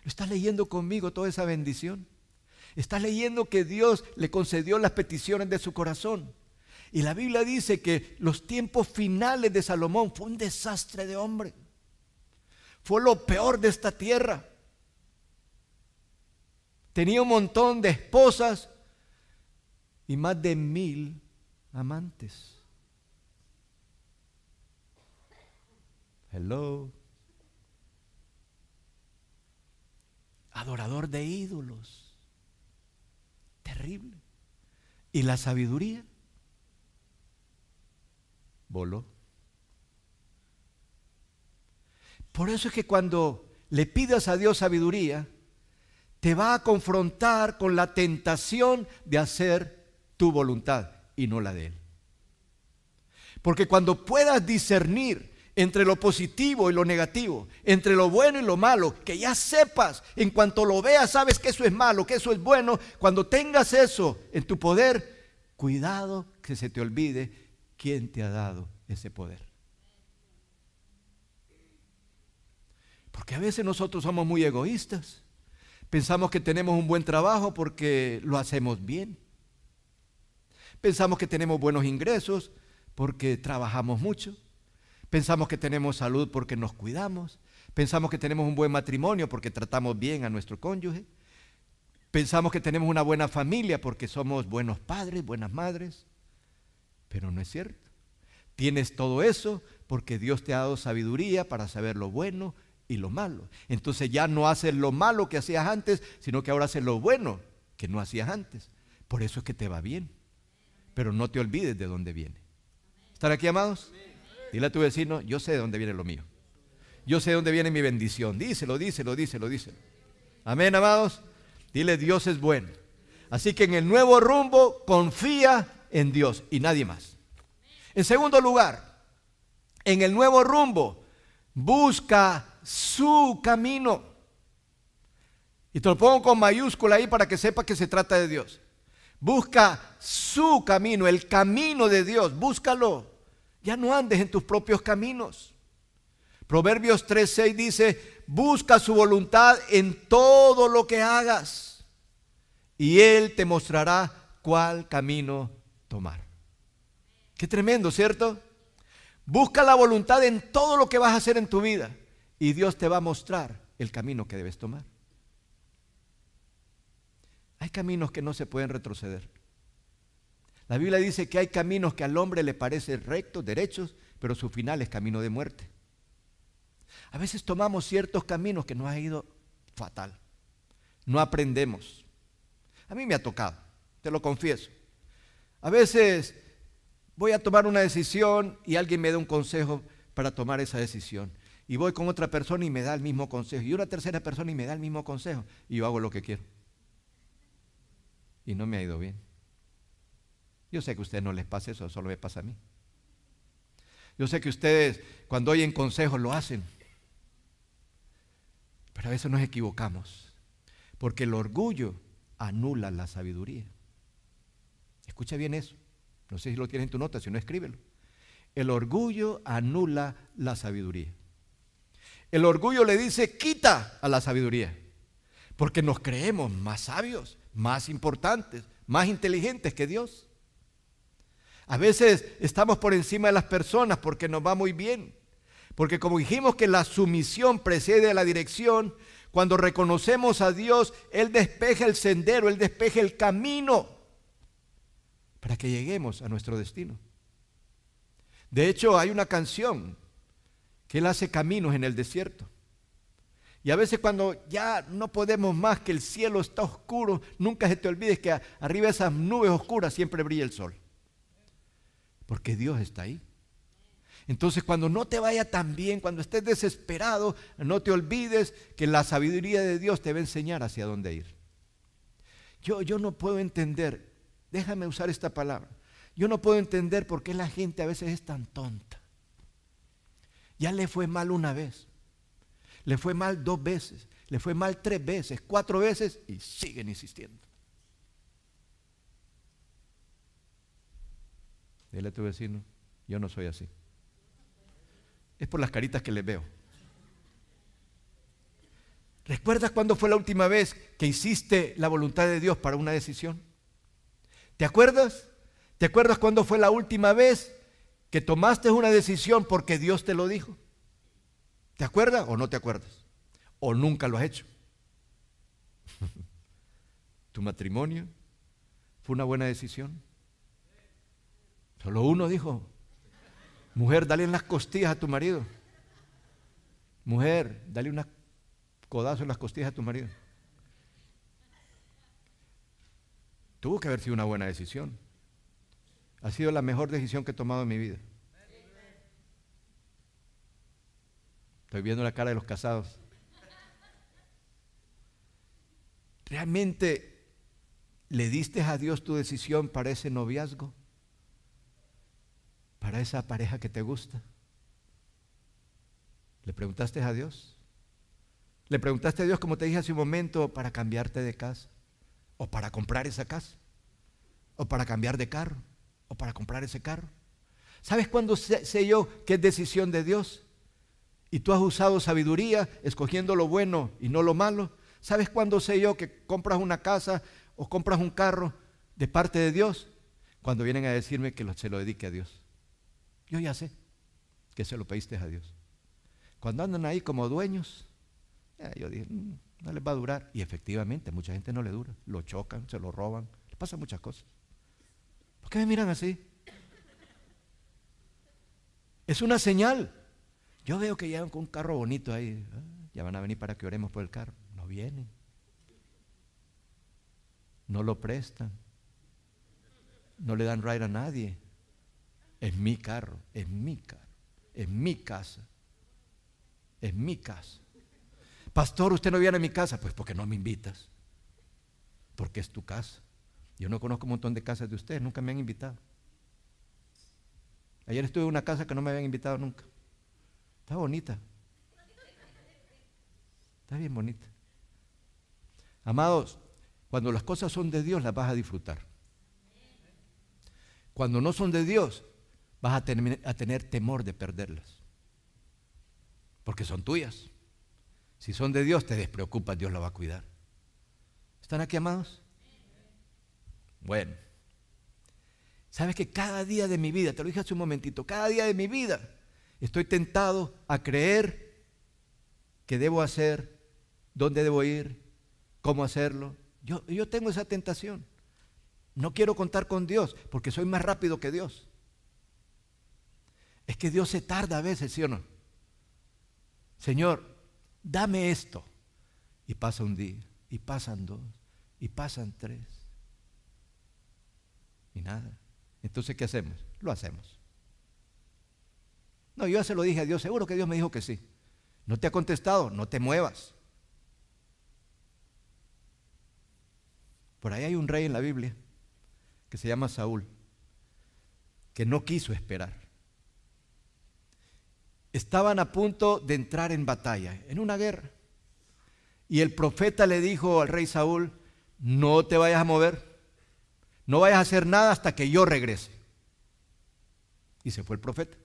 [SPEAKER 1] Estás leyendo conmigo toda esa bendición. Estás leyendo que Dios le concedió las peticiones de su corazón. Y la Biblia dice que los tiempos finales de Salomón fue un desastre de hombre. Fue lo peor de esta tierra. Tenía un montón de esposas y más de mil amantes. Hello. Adorador de ídolos. Terrible. Y la sabiduría voló. Por eso es que cuando le pidas a Dios sabiduría, te va a confrontar con la tentación de hacer tu voluntad y no la de Él. Porque cuando puedas discernir entre lo positivo y lo negativo, entre lo bueno y lo malo, que ya sepas, en cuanto lo veas, sabes que eso es malo, que eso es bueno, cuando tengas eso en tu poder, cuidado que se te olvide quién te ha dado ese poder. Porque a veces nosotros somos muy egoístas. Pensamos que tenemos un buen trabajo porque lo hacemos bien. Pensamos que tenemos buenos ingresos porque trabajamos mucho. Pensamos que tenemos salud porque nos cuidamos. Pensamos que tenemos un buen matrimonio porque tratamos bien a nuestro cónyuge. Pensamos que tenemos una buena familia porque somos buenos padres, buenas madres. Pero no es cierto. Tienes todo eso porque Dios te ha dado sabiduría para saber lo bueno y lo malo. Entonces ya no haces lo malo que hacías antes, sino que ahora haces lo bueno que no hacías antes. Por eso es que te va bien pero no te olvides de dónde viene. ¿Están aquí, amados? Dile a tu vecino, yo sé de dónde viene lo mío. Yo sé de dónde viene mi bendición. Díselo, díselo, díselo, díselo. Amén, amados. Dile, Dios es bueno. Así que en el nuevo rumbo confía en Dios y nadie más. En segundo lugar, en el nuevo rumbo busca su camino. Y te lo pongo con mayúscula ahí para que sepa que se trata de Dios. Busca su camino, el camino de Dios, búscalo. Ya no andes en tus propios caminos. Proverbios 3:6 dice, busca su voluntad en todo lo que hagas y Él te mostrará cuál camino tomar. Qué tremendo, ¿cierto? Busca la voluntad en todo lo que vas a hacer en tu vida y Dios te va a mostrar el camino que debes tomar. Hay caminos que no se pueden retroceder. La Biblia dice que hay caminos que al hombre le parecen rectos, derechos, pero su final es camino de muerte. A veces tomamos ciertos caminos que nos ha ido fatal. No aprendemos. A mí me ha tocado, te lo confieso. A veces voy a tomar una decisión y alguien me da un consejo para tomar esa decisión. Y voy con otra persona y me da el mismo consejo. Y una tercera persona y me da el mismo consejo. Y yo hago lo que quiero y no me ha ido bien. Yo sé que a ustedes no les pasa eso, solo me pasa a mí. Yo sé que ustedes cuando oyen consejos lo hacen. Pero a veces nos equivocamos, porque el orgullo anula la sabiduría. Escucha bien eso. No sé si lo tienes en tu nota, si no escríbelo. El orgullo anula la sabiduría. El orgullo le dice quita a la sabiduría, porque nos creemos más sabios más importantes, más inteligentes que Dios. A veces estamos por encima de las personas porque nos va muy bien. Porque como dijimos que la sumisión precede a la dirección, cuando reconocemos a Dios, Él despeja el sendero, Él despeja el camino para que lleguemos a nuestro destino. De hecho, hay una canción que Él hace caminos en el desierto. Y a veces cuando ya no podemos más, que el cielo está oscuro, nunca se te olvides que arriba de esas nubes oscuras siempre brilla el sol. Porque Dios está ahí. Entonces cuando no te vaya tan bien, cuando estés desesperado, no te olvides que la sabiduría de Dios te va a enseñar hacia dónde ir. Yo, yo no puedo entender, déjame usar esta palabra, yo no puedo entender por qué la gente a veces es tan tonta. Ya le fue mal una vez le fue mal dos veces, le fue mal tres veces, cuatro veces y siguen insistiendo. Dile a tu vecino, yo no soy así. Es por las caritas que les veo. ¿Recuerdas cuándo fue la última vez que hiciste la voluntad de Dios para una decisión? ¿Te acuerdas? ¿Te acuerdas cuándo fue la última vez que tomaste una decisión porque Dios te lo dijo? ¿Te acuerdas o no te acuerdas? ¿O nunca lo has hecho? ¿Tu matrimonio fue una buena decisión? Solo uno dijo, mujer, dale en las costillas a tu marido. Mujer, dale un codazo en las costillas a tu marido. Tuvo que haber sido una buena decisión. Ha sido la mejor decisión que he tomado en mi vida. Estoy viendo la cara de los casados. ¿Realmente le diste a Dios tu decisión para ese noviazgo? ¿Para esa pareja que te gusta? ¿Le preguntaste a Dios? ¿Le preguntaste a Dios, como te dije hace un momento, para cambiarte de casa? ¿O para comprar esa casa? ¿O para cambiar de carro? ¿O para comprar ese carro? ¿Sabes cuándo sé, yo qué es decisión de Dios? y tú has usado sabiduría escogiendo lo bueno y no lo malo. ¿Sabes cuándo sé yo que compras una casa o compras un carro de parte de Dios? Cuando vienen a decirme que se lo dedique a Dios. Yo ya sé que se lo pediste a Dios. Cuando andan ahí como dueños, eh, yo dije, mm, no les va a durar. Y efectivamente, mucha gente no le dura. Lo chocan, se lo roban, le pasan muchas cosas. ¿Por qué me miran así? Es una señal. Yo veo que llevan con un carro bonito ahí. ¿eh? ya van a venir para que oremos por el carro. No vienen. No lo prestan. No le dan ride a nadie. Es mi carro, es mi carro, es mi casa. Es mi casa. Pastor, usted no viene a mi casa. Pues porque no me invitas. Porque es tu casa. Yo no conozco un montón de casas de ustedes, nunca me han invitado. Ayer estuve en una casa que no me habían invitado nunca. Está bonita. Está bien bonita. Amados, cuando las cosas son de Dios las vas a disfrutar. Cuando no son de Dios, vas a, tener, a tener temor de perderlas. Porque son tuyas. Si son de Dios, te despreocupas, Dios las va a cuidar. ¿Están aquí, amados? Bueno. Sabes que cada día de mi vida, te lo dije hace un momentito, cada día de mi vida Estoy tentado a creer que debo hacer, dónde debo ir, cómo hacerlo. Yo, yo tengo esa tentación. No quiero contar con Dios porque soy más rápido que Dios. Es que Dios se tarda a veces, ¿sí o no? Señor, dame esto. Y pasa un día, y pasan dos, y pasan tres. Y nada. Entonces, ¿qué hacemos? Lo hacemos. No, yo ya se lo dije a Dios, seguro que Dios me dijo que sí. No te ha contestado, no te muevas. Por ahí hay un rey en la Biblia que se llama Saúl, que no quiso esperar. Estaban a punto de entrar en batalla, en una guerra. Y el profeta le dijo al rey Saúl, no te vayas a mover, no vayas a hacer nada hasta que yo regrese. Y se fue el profeta.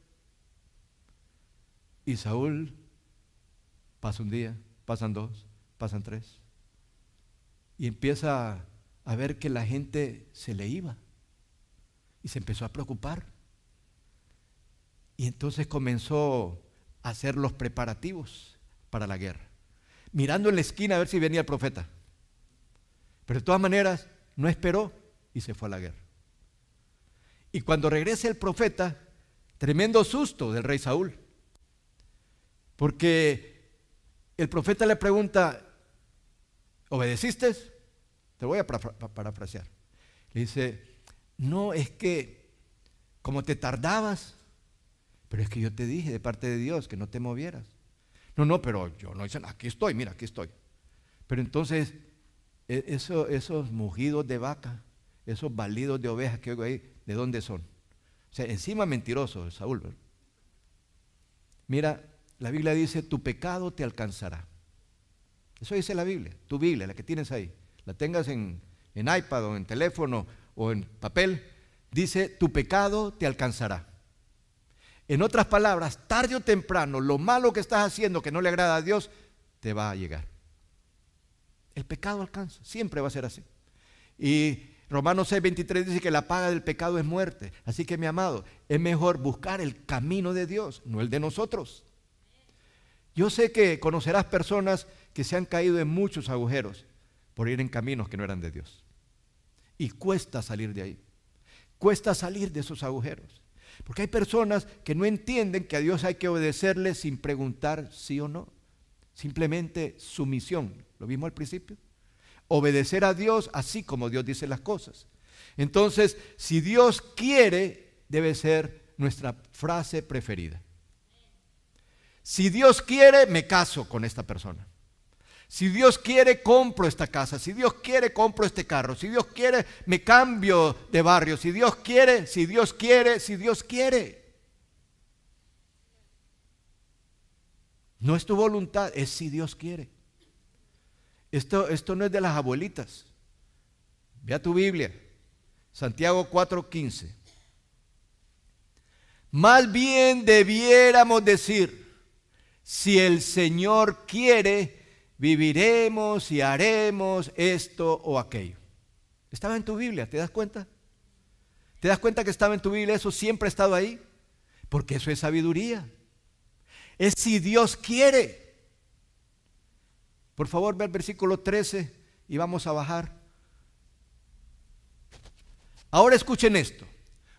[SPEAKER 1] Y Saúl pasa un día, pasan dos, pasan tres. Y empieza a ver que la gente se le iba. Y se empezó a preocupar. Y entonces comenzó a hacer los preparativos para la guerra. Mirando en la esquina a ver si venía el profeta. Pero de todas maneras, no esperó y se fue a la guerra. Y cuando regresa el profeta, tremendo susto del rey Saúl. Porque el profeta le pregunta, ¿obedeciste? Te voy a parafrasear. Le dice, no, es que como te tardabas, pero es que yo te dije de parte de Dios que no te movieras. No, no, pero yo no hice aquí estoy, mira, aquí estoy. Pero entonces, e-, eso, esos mugidos de vaca, esos balidos de ovejas que oigo ahí, ¿de dónde son? O sea, encima mentiroso, Saúl. Mira, la Biblia dice, tu pecado te alcanzará. Eso dice la Biblia, tu Biblia, la que tienes ahí. La tengas en, en iPad o en teléfono o en papel. Dice, tu pecado te alcanzará. En otras palabras, tarde o temprano, lo malo que estás haciendo que no le agrada a Dios, te va a llegar. El pecado alcanza, siempre va a ser así. Y Romanos 6:23 dice que la paga del pecado es muerte. Así que mi amado, es mejor buscar el camino de Dios, no el de nosotros. Yo sé que conocerás personas que se han caído en muchos agujeros por ir en caminos que no eran de Dios. Y cuesta salir de ahí. Cuesta salir de esos agujeros. Porque hay personas que no entienden que a Dios hay que obedecerle sin preguntar sí o no. Simplemente sumisión. Lo mismo al principio. Obedecer a Dios así como Dios dice las cosas. Entonces, si Dios quiere, debe ser nuestra frase preferida. Si Dios quiere, me caso con esta persona. Si Dios quiere, compro esta casa. Si Dios quiere, compro este carro. Si Dios quiere, me cambio de barrio. Si Dios quiere, si Dios quiere, si Dios quiere. No es tu voluntad, es si Dios quiere. Esto, esto no es de las abuelitas. Ve a tu Biblia. Santiago 4:15. Más bien debiéramos decir, si el Señor quiere, viviremos y haremos esto o aquello. Estaba en tu Biblia, ¿te das cuenta? ¿Te das cuenta que estaba en tu Biblia? Eso siempre ha estado ahí. Porque eso es sabiduría. Es si Dios quiere. Por favor, ve el versículo 13 y vamos a bajar. Ahora escuchen esto.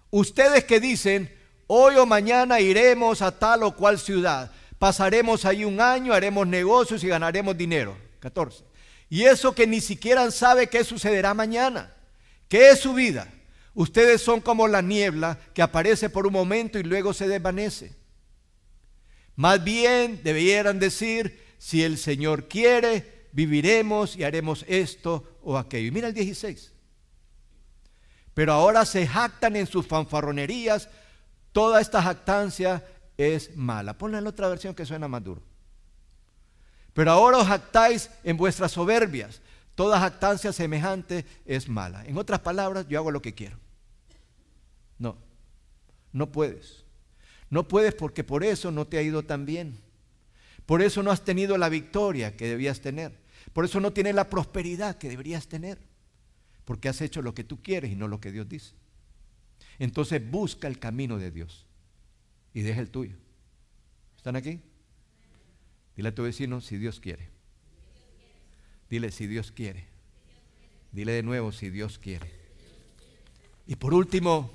[SPEAKER 1] Ustedes que dicen, hoy o mañana iremos a tal o cual ciudad Pasaremos ahí un año, haremos negocios y ganaremos dinero. 14. Y eso que ni siquiera sabe qué sucederá mañana, qué es su vida. Ustedes son como la niebla que aparece por un momento y luego se desvanece. Más bien debieran decir, si el Señor quiere, viviremos y haremos esto o aquello. Y mira el 16. Pero ahora se jactan en sus fanfarronerías. Toda esta jactancia es mala. Ponla en la otra versión que suena más duro. Pero ahora os actáis en vuestras soberbias. Toda actancias semejante es mala. En otras palabras, yo hago lo que quiero. No, no puedes. No puedes porque por eso no te ha ido tan bien. Por eso no has tenido la victoria que debías tener. Por eso no tienes la prosperidad que deberías tener. Porque has hecho lo que tú quieres y no lo que Dios dice. Entonces busca el camino de Dios y deja el tuyo. ¿Están aquí? Dile a tu vecino si Dios quiere. Dile si Dios quiere. Dile de nuevo si Dios quiere. Y por último,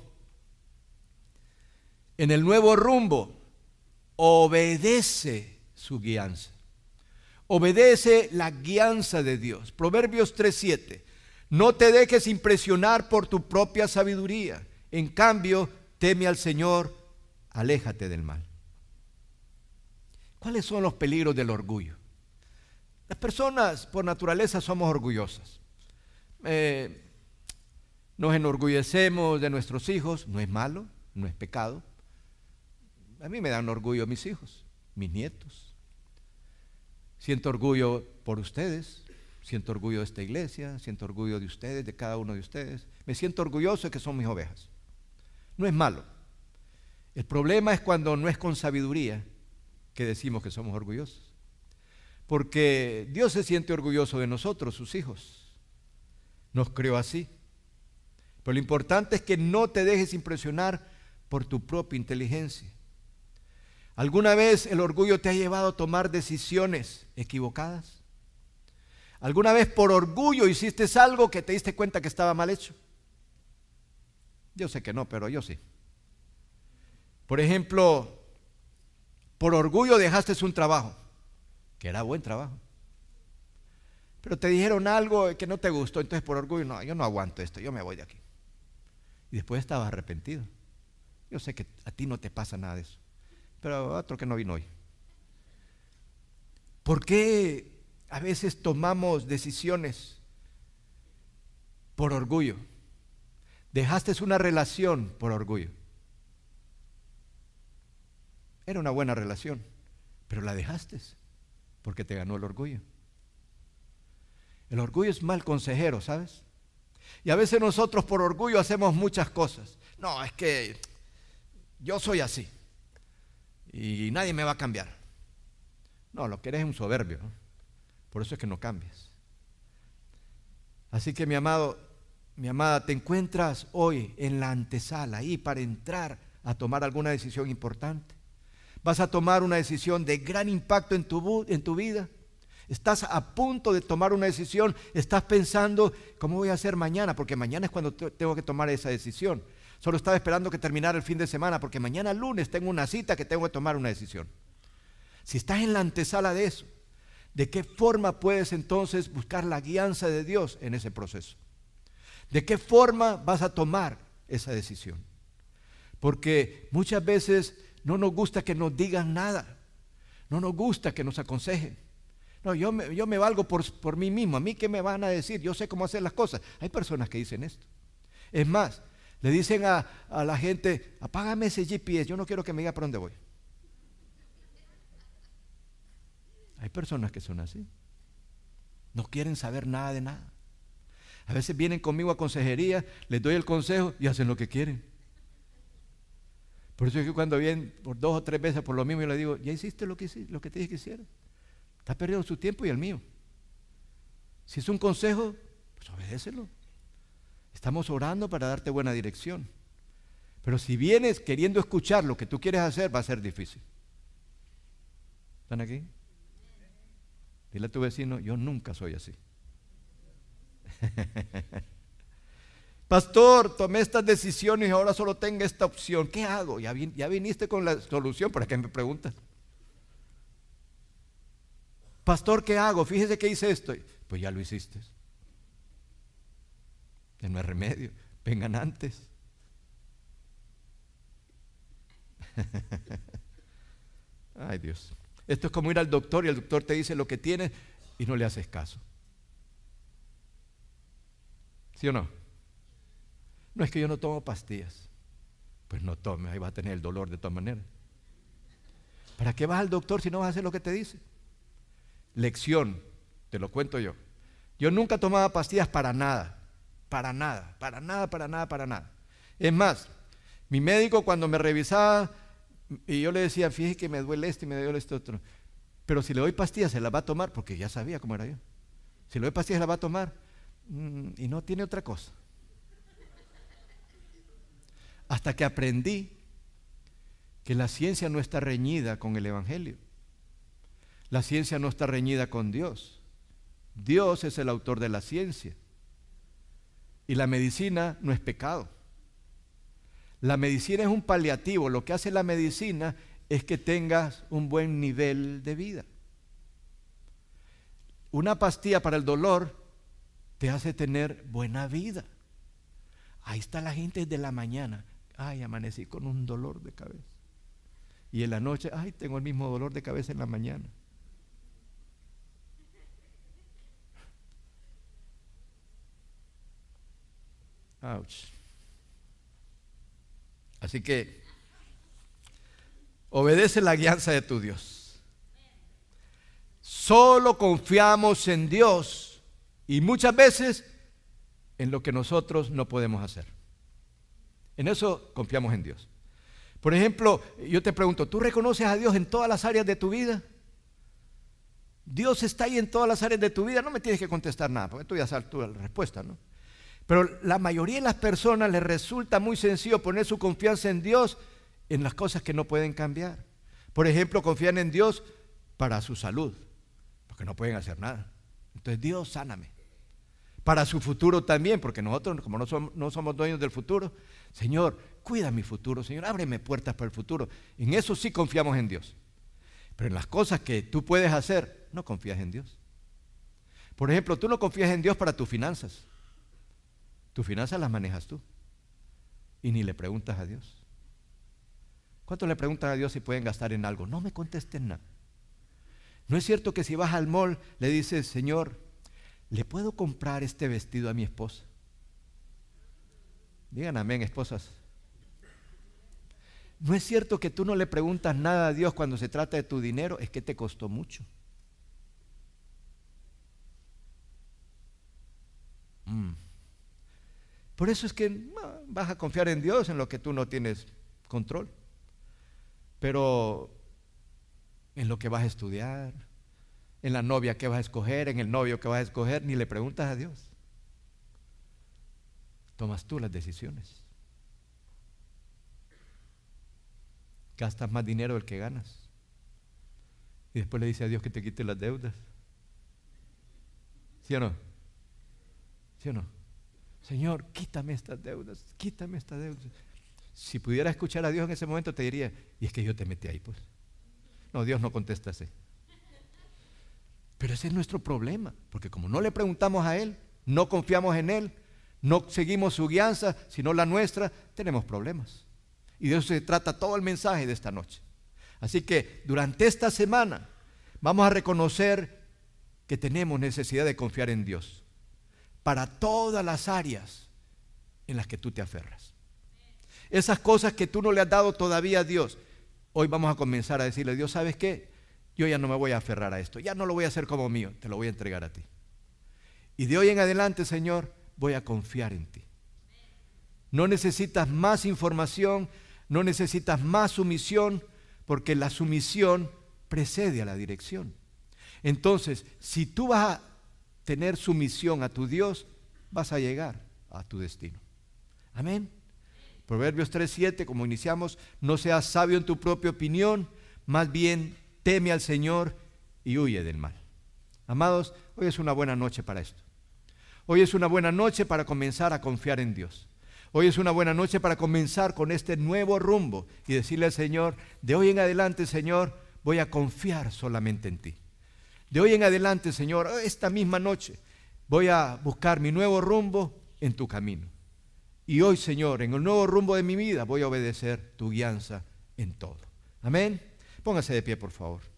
[SPEAKER 1] en el nuevo rumbo, obedece su guianza. Obedece la guianza de Dios. Proverbios 3:7. No te dejes impresionar por tu propia sabiduría. En cambio, teme al Señor aléjate del mal. ¿Cuáles son los peligros del orgullo? Las personas por naturaleza somos orgullosas. Eh, nos enorgullecemos de nuestros hijos, no es malo, no es pecado. A mí me dan orgullo mis hijos, mis nietos. Siento orgullo por ustedes, siento orgullo de esta iglesia, siento orgullo de ustedes, de cada uno de ustedes. Me siento orgulloso de que son mis ovejas. No es malo. El problema es cuando no es con sabiduría que decimos que somos orgullosos. Porque Dios se siente orgulloso de nosotros, sus hijos. Nos creó así. Pero lo importante es que no te dejes impresionar por tu propia inteligencia. ¿Alguna vez el orgullo te ha llevado a tomar decisiones equivocadas? ¿Alguna vez por orgullo hiciste algo que te diste cuenta que estaba mal hecho? Yo sé que no, pero yo sí. Por ejemplo, por orgullo dejaste un trabajo, que era buen trabajo. Pero te dijeron algo que no te gustó, entonces por orgullo, no, yo no aguanto esto, yo me voy de aquí. Y después estabas arrepentido. Yo sé que a ti no te pasa nada de eso, pero otro que no vino hoy. ¿Por qué a veces tomamos decisiones por orgullo? Dejaste una relación por orgullo una buena relación, pero la dejaste porque te ganó el orgullo. El orgullo es mal consejero, ¿sabes? Y a veces nosotros por orgullo hacemos muchas cosas. No, es que yo soy así y nadie me va a cambiar. No, lo que eres es un soberbio. Por eso es que no cambias. Así que mi amado, mi amada, te encuentras hoy en la antesala ahí para entrar a tomar alguna decisión importante. Vas a tomar una decisión de gran impacto en tu, en tu vida. Estás a punto de tomar una decisión. Estás pensando, ¿cómo voy a hacer mañana? Porque mañana es cuando tengo que tomar esa decisión. Solo estaba esperando que terminara el fin de semana, porque mañana lunes tengo una cita que tengo que tomar una decisión. Si estás en la antesala de eso, ¿de qué forma puedes entonces buscar la guianza de Dios en ese proceso? ¿De qué forma vas a tomar esa decisión? Porque muchas veces no nos gusta que nos digan nada. No nos gusta que nos aconsejen. No, yo me, yo me valgo por, mí mismo. A mí qué me van a decir. Yo sé cómo hacer las cosas. Hay personas que dicen esto. Es más, le dicen a, a la gente, apágame ese GPS. Yo no quiero que me diga para dónde voy. Hay personas que son así. No quieren saber nada de nada. A veces vienen conmigo a consejería, les doy el consejo y hacen lo que quieren. Por eso es que cuando vienen por dos o tres veces por lo mismo, yo le digo, ya hiciste lo que, lo que te dije que hiciera? está perdiendo su tiempo y el mío. Si es un consejo, pues obedécelo. Estamos orando para darte buena dirección. Pero si vienes queriendo escuchar lo que tú quieres hacer, va a ser difícil. ¿Están aquí? Dile a tu vecino, yo nunca soy así. Pastor, tomé estas decisiones y ahora solo tengo esta opción. ¿Qué hago? Ya, viniste con la solución para qué me preguntas. Pastor, ¿qué hago? Fíjese que hice esto. Pues ya lo hiciste. Ya no hay remedio. Vengan antes. Ay Dios. Esto es como ir al doctor y el doctor te dice lo que tienes y no le haces caso. ¿Sí o no? No es que yo no tomo pastillas. Pues no tome, ahí va a tener el dolor de todas maneras. ¿Para qué vas al doctor si no vas a hacer lo que te dice? Lección, te lo cuento yo. Yo nunca tomaba pastillas para nada, para nada, para nada, para nada, para nada. Es más, mi médico cuando me revisaba y yo le decía, fíjese que me duele este y me duele este otro. Pero si le doy pastillas, se las va a tomar, porque ya sabía cómo era yo. Si le doy pastillas, se las va a tomar. Mm, y no tiene otra cosa hasta que aprendí que la ciencia no está reñida con el Evangelio. La ciencia no está reñida con Dios. Dios es el autor de la ciencia. Y la medicina no es pecado. La medicina es un paliativo. Lo que hace la medicina es que tengas un buen nivel de vida. Una pastilla para el dolor te hace tener buena vida. Ahí está la gente desde la mañana ay, amanecí con un dolor de cabeza. Y en la noche, ay, tengo el mismo dolor de cabeza en la mañana. Así que obedece la guianza de tu Dios. Solo confiamos en Dios y muchas veces en lo que nosotros no podemos hacer. En eso confiamos en Dios. Por ejemplo, yo te pregunto, ¿tú reconoces a Dios en todas las áreas de tu vida? Dios está ahí en todas las áreas de tu vida. No me tienes que contestar nada, porque tú ya sabes tu respuesta, ¿no? Pero la mayoría de las personas les resulta muy sencillo poner su confianza en Dios en las cosas que no pueden cambiar. Por ejemplo, confían en Dios para su salud, porque no pueden hacer nada. Entonces, Dios, sáname. Para su futuro también, porque nosotros, como no somos, no somos dueños del futuro, Señor, cuida mi futuro, Señor, ábreme puertas para el futuro. En eso sí confiamos en Dios. Pero en las cosas que tú puedes hacer, no confías en Dios. Por ejemplo, tú no confías en Dios para tus finanzas. Tus finanzas las manejas tú. Y ni le preguntas a Dios. ¿Cuánto le preguntan a Dios si pueden gastar en algo? No me contesten nada. No es cierto que si vas al mall le dices, Señor, ¿le puedo comprar este vestido a mi esposa? Digan amén, esposas. No es cierto que tú no le preguntas nada a Dios cuando se trata de tu dinero, es que te costó mucho. Mm. Por eso es que ah, vas a confiar en Dios en lo que tú no tienes control. Pero en lo que vas a estudiar, en la novia que vas a escoger, en el novio que vas a escoger, ni le preguntas a Dios tomas tú las decisiones. Gastas más dinero del que ganas. Y después le dice a Dios que te quite las deudas. ¿Sí o no? ¿Sí o no? Señor, quítame estas deudas, quítame estas deudas. Si pudiera escuchar a Dios en ese momento te diría, y es que yo te metí ahí, pues. No, Dios no contesta así. Pero ese es nuestro problema, porque como no le preguntamos a Él, no confiamos en Él, no seguimos su guianza, sino la nuestra, tenemos problemas. Y de eso se trata todo el mensaje de esta noche. Así que durante esta semana vamos a reconocer que tenemos necesidad de confiar en Dios para todas las áreas en las que tú te aferras. Esas cosas que tú no le has dado todavía a Dios, hoy vamos a comenzar a decirle, Dios, ¿sabes qué? Yo ya no me voy a aferrar a esto, ya no lo voy a hacer como mío, te lo voy a entregar a ti. Y de hoy en adelante, Señor, voy a confiar en ti. No necesitas más información, no necesitas más sumisión, porque la sumisión precede a la dirección. Entonces, si tú vas a tener sumisión a tu Dios, vas a llegar a tu destino. Amén. Proverbios 3:7, como iniciamos, no seas sabio en tu propia opinión, más bien teme al Señor y huye del mal. Amados, hoy es una buena noche para esto. Hoy es una buena noche para comenzar a confiar en Dios. Hoy es una buena noche para comenzar con este nuevo rumbo y decirle al Señor, de hoy en adelante, Señor, voy a confiar solamente en ti. De hoy en adelante, Señor, esta misma noche, voy a buscar mi nuevo rumbo en tu camino. Y hoy, Señor, en el nuevo rumbo de mi vida, voy a obedecer tu guianza en todo. Amén. Póngase de pie, por favor.